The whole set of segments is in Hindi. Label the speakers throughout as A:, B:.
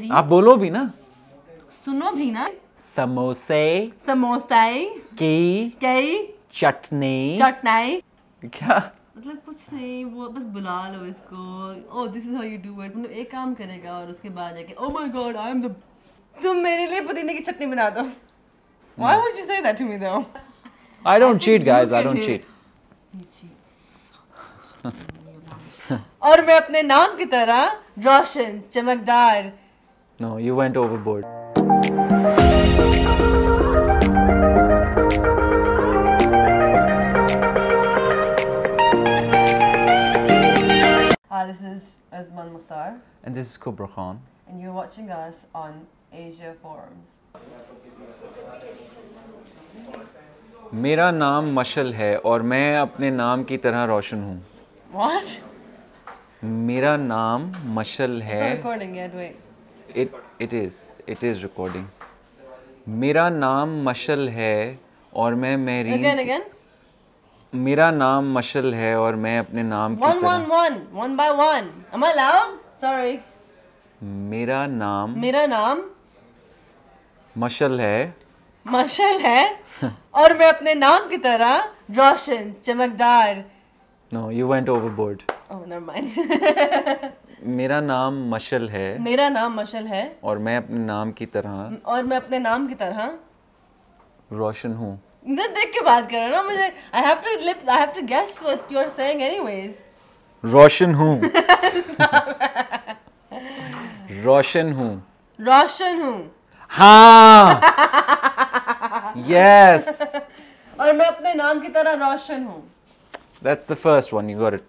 A: रही आप बोलो भी ना सुनो भी ना
B: समोसे
A: समोसे की कई चटनी चटनाई क्या मतलब कुछ नहीं वो बस बुला लो इसको oh this is how you do it मतलब एक काम करेगा और उसके बाद जाके oh my god I am the तुम मेरे लिए पुदीने की चटनी बना दो why would you say that to me though
B: I don't cheat guys I don't cheat
A: और मैं अपने नाम की तरह रोशन चमकदार
B: No, you went overboard. Hi,
A: this is Azman Mukhtar.
B: And this is Kubra Khan.
A: And you're watching us on Asia Forums.
B: मेरा नाम मशल है और मैं अपने नाम की तरह रोशन हूँ What? मेरा नाम मशल है
A: recording yet, wait.
B: It it is it is recording मेरा नाम मशल है और मैं मेरी again, again? मेरा नाम मशल है और मैं अपने नाम की की one
A: one one by one am I loud sorry
B: मेरा नाम
A: मेरा नाम
B: मशल है
A: मशल है और मैं अपने नाम की तरह रोशन चमकदार
B: no you went overboard
A: oh never mind
B: मेरा नाम मशल है
A: मेरा नाम मशल है
B: और मैं अपने नाम की तरह
A: और मैं अपने नाम की तरह रोशन हूँ देख के बात कर रहा ना मुझे I have to lip I have to guess what you are saying anyways
B: Roshan हूँ रोशन हूँ
A: रोशन हूँ
B: हाँ यस
A: और मैं अपने नाम की तरह रोशन हूँ
B: That's the first one. You got it.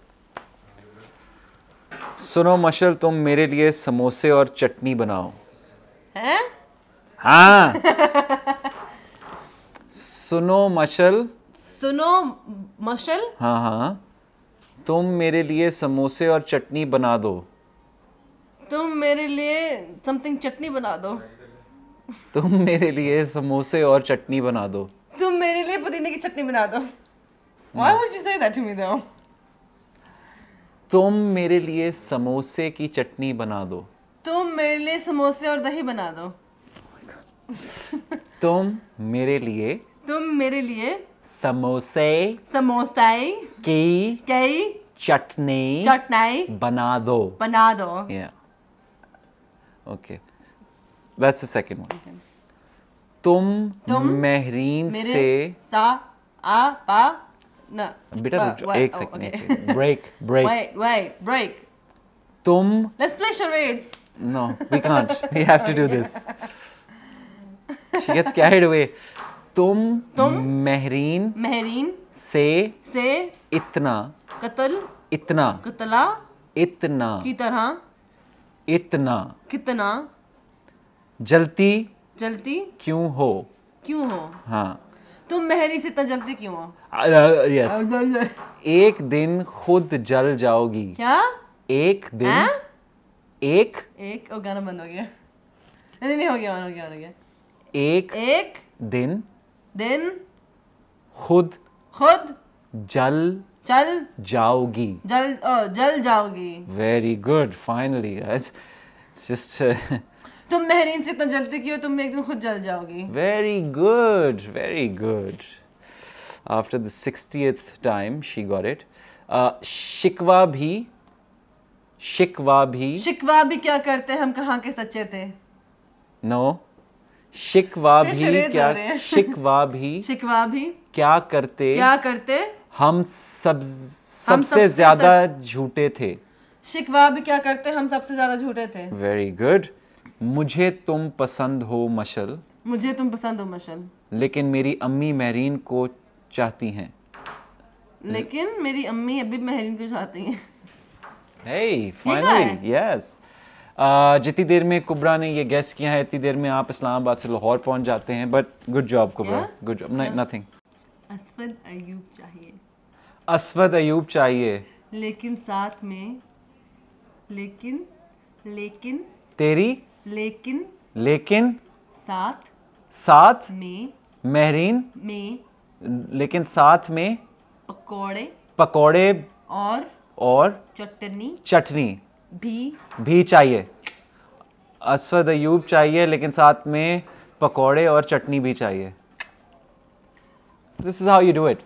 B: सुनो मशल तुम मेरे लिए समोसे और चटनी बनाओ है? हाँ सुनो मशल
A: सुनो मशल
B: हाँ हाँ तुम मेरे लिए समोसे और चटनी बना दो
A: तुम मेरे लिए समथिंग चटनी बना दो
B: तुम मेरे लिए समोसे और चटनी बना दो
A: तुम मेरे लिए पुदीने की चटनी बना दो हाँ। Why would you say that to me though?
B: तुम मेरे लिए समोसे की चटनी बना दो
A: तुम मेरे लिए समोसे और दही बना दो
B: तुम मेरे लिए
A: तुम मेरे लिए
B: समोसे
A: समोसे की कई चटनी चटनी बना दो बना दो
B: okay that's the second one तुम तुम मेहरीन से
A: सा आ पा बेटा रुक जाओ एक सेकंड एक second
B: break break
A: wait wait break तुम let's play charades
B: no we can't we have to do this she gets carried away तुम तुम महरीन महरीन से से इतना कत्ल इतना कतला इतना की तरह इतना कितना जलती जलती क्यों हो क्यों हो हाँ
A: तुम मेहरी से इतना जल्दी क्यों
B: हो यस uh, uh, uh, एक दिन खुद जल जाओगी क्या एक दिन आ? हाँ? एक
A: एक ओ गाना बंद हो गया नहीं नहीं हो गया हो गया हो गया एक एक दिन दिन खुद खुद जल जल जाओगी जल ओ, जल जाओगी
B: very good finally guys just
A: तुम महरीन से इतना जलती क्यों तुम एक दिन खुद जल जाओगी
B: very good very good after the sixtieth time she got it शिकवा भी शिकवा भी
A: शिकवा भी क्या करते हम कहाँ के सच्चे थे
B: नो no. शिकवा भी क्या शिकवा भी शिकवा भी क्या करते क्या करते हम सब सबसे सब ज्यादा झूठे थे
A: शिकवा भी क्या करते हम सबसे ज्यादा झूठे थे
B: वेरी गुड मुझे तुम पसंद हो मशल
A: मुझे तुम पसंद हो मशल
B: लेकिन मेरी अम्मी महरीन को चाहती हैं
A: लेकिन मेरी अम्मी अभी महरीन को चाहती हैं
B: hey फाइनली यस जितनी देर में कुबरा ने ये गेस किया है इतनी देर में आप इस्लामाबाद से लाहौर पहुंच जाते हैं but good job Kubra good job nothing
A: Aswad Ayub चाहिए
B: असवद अयूब चाहिए
A: लेकिन साथ में लेकिन लेकिन तेरी लेकिन लेकिन साथ साथ में महरीन में
B: लेकिन साथ में
A: पकोड़े पकोड़े और और चटनी चटनी भी
B: भी चाहिए असद अयूब चाहिए लेकिन साथ में पकोड़े और चटनी भी चाहिए this is how you do it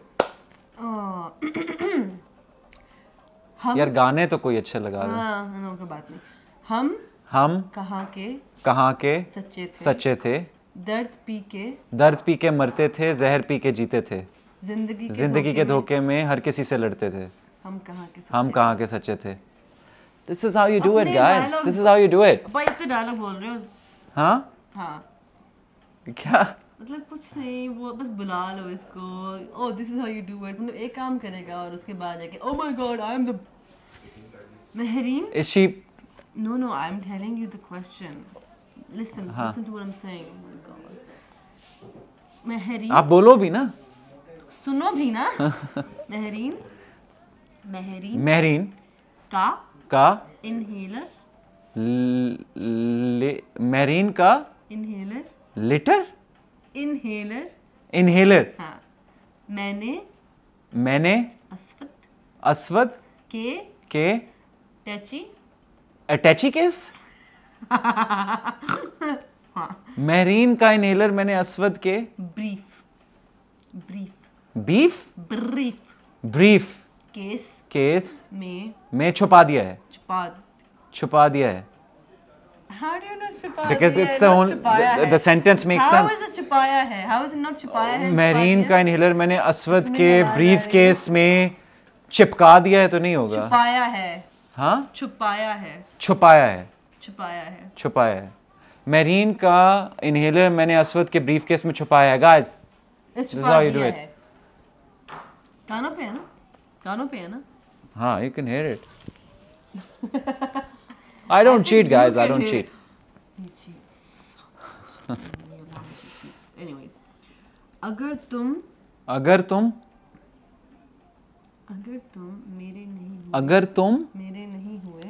B: यार गाने तो कोई अच्छे लगा रहे
A: हाँ, बात नहीं हम हम कहाँ के
B: कहाँ के सच्चे थे सच्चे थे
A: दर्द पी के
B: दर्द पी के मरते थे जहर पी के जीते थे
A: जिंदगी जिंदगी के धोखे
B: में हर किसी से लड़ते थे हम कहाँ के हम कहाँ के सच्चे थे This is how you do it, guys. This is how you do it.
A: भाई इस डायलॉग बोल रहे हो हाँ हाँ क्या मतलब कुछ नहीं वो बस बुला लो इसको oh, मतलब एक काम करेगा और उसके बाद जाके oh महरीन No, no, I'm telling you the question. Listen, हाँ. listen to what I'm saying. Oh आप बोलो भी ना सुनो भी ना महरीन महरीन महरीन का का इनहेलर
B: मैरीन का
A: इनहेलर लिटर इनहेलर इनहेलर मैंने मैंने अस्वद अस्वद के के टची
B: अटैची केस मेहरीन का इनहेलर मैंने अस्वद के brief brief beef brief briefcase case में में छुपा दिया है छुपा छुपा दिया है
A: How do you know छुपा Because it's the the, the sentence makes How sense. is it छुपाया है? How is it not छुपाया है? मैरीन
B: का इनहेलर मैंने अस्वद के ब्रीफ केस में चिपका दिया है तो नहीं होगा
A: छुपाया है हाँ छुपाया है
B: छुपाया है
A: छुपाया है
B: छुपाया है मेरीन का इनहेलर मैंने असवद के ब्रीफ केस में छुपाया है guys
A: this how you do it कानों पे है ना कानों पे है ना
B: हाँ you can hear it I don't cheat guys I don't cheat
A: अगर तुम अगर तुम अगर तुम मेरे
B: नहीं हुए अगर तुम
A: मेरे नहीं हुए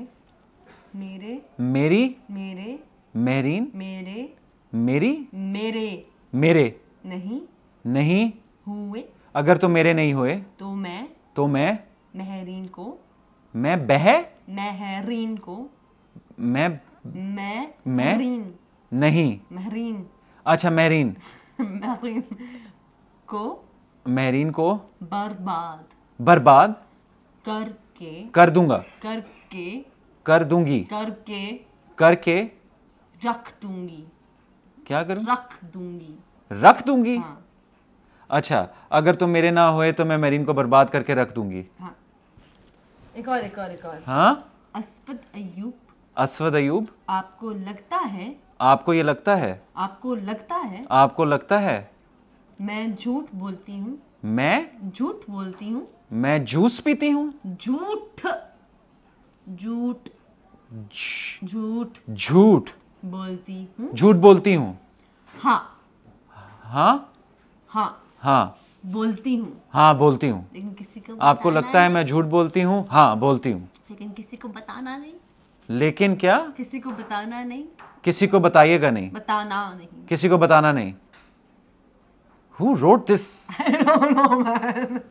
B: मेरे मेरी मेरे मेरी मेरे मेरी मेरे मेरे नहीं नहीं हुए अगर तुम मेरे नहीं हुए तो मैं तो मैं
A: महरीन को मैं बह महरीन को मैं मैं महरीन नहीं महरीन
B: अच्छा महरीन
A: महरीन को महरीन को बर्बाद बर्बाद करके कर दूंगा करके कर दूंगी करके करके रख दूंगी क्या करूं रख दूंगी
B: रख दूंगी हाँ। अच्छा अगर तुम मेरे ना होए तो मैं मेरीन को बर्बाद करके रख दूंगी
A: हाँ। एक और एक और एक और हाँ असफद अयूब
B: अस्वद अयूब
A: आपको लगता है
B: आपको ये लगता है
A: आपको लगता है
B: आपको लगता है
A: मैं झूठ बोलती हूँ मैं झूठ बोलती हूँ
B: मैं जूस पीती हूँ
A: झूठ झूठ झूठ
B: झूठ
A: बोलती हूँ झूठ
B: बोलती हूँ हाँ हाँ हाँ हाँ बोलती हूँ हाँ बोलती हूँ लेकिन किसी को आपको लगता है मैं झूठ बोलती हूँ हाँ बोलती हूँ
A: लेकिन किसी को बताना नहीं लेकिन क्या किसी को बताना नहीं
B: किसी को बताइएगा नहीं
A: बताना नहीं
B: किसी को बताना नहीं Who wrote this? I don't know, man.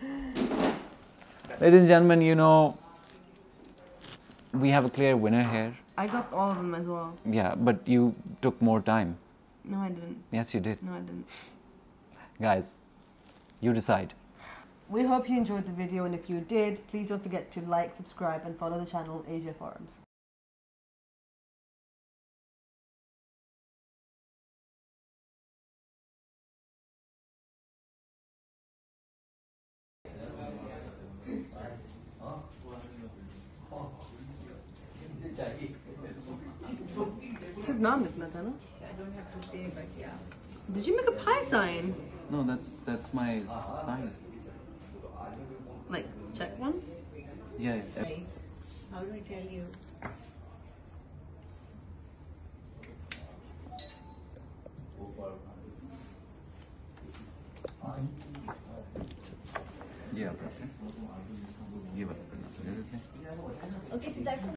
B: Ladies and gentlemen, you know, we have a clear winner here.
A: I got all of them as well.
B: Yeah, but you took more time. No, I didn't. Yes, you did. No, I didn't. Guys, you decide.
A: We hope you enjoyed the video and if you did, please don't forget to like, subscribe and follow the channel Asia Forums. नाम लिखना था ना Did you make a pie sign?
B: No, that's that's my sign.
A: Like check one? Yeah. How do I tell you?
B: Yeah, but give
A: up. Okay, so that's.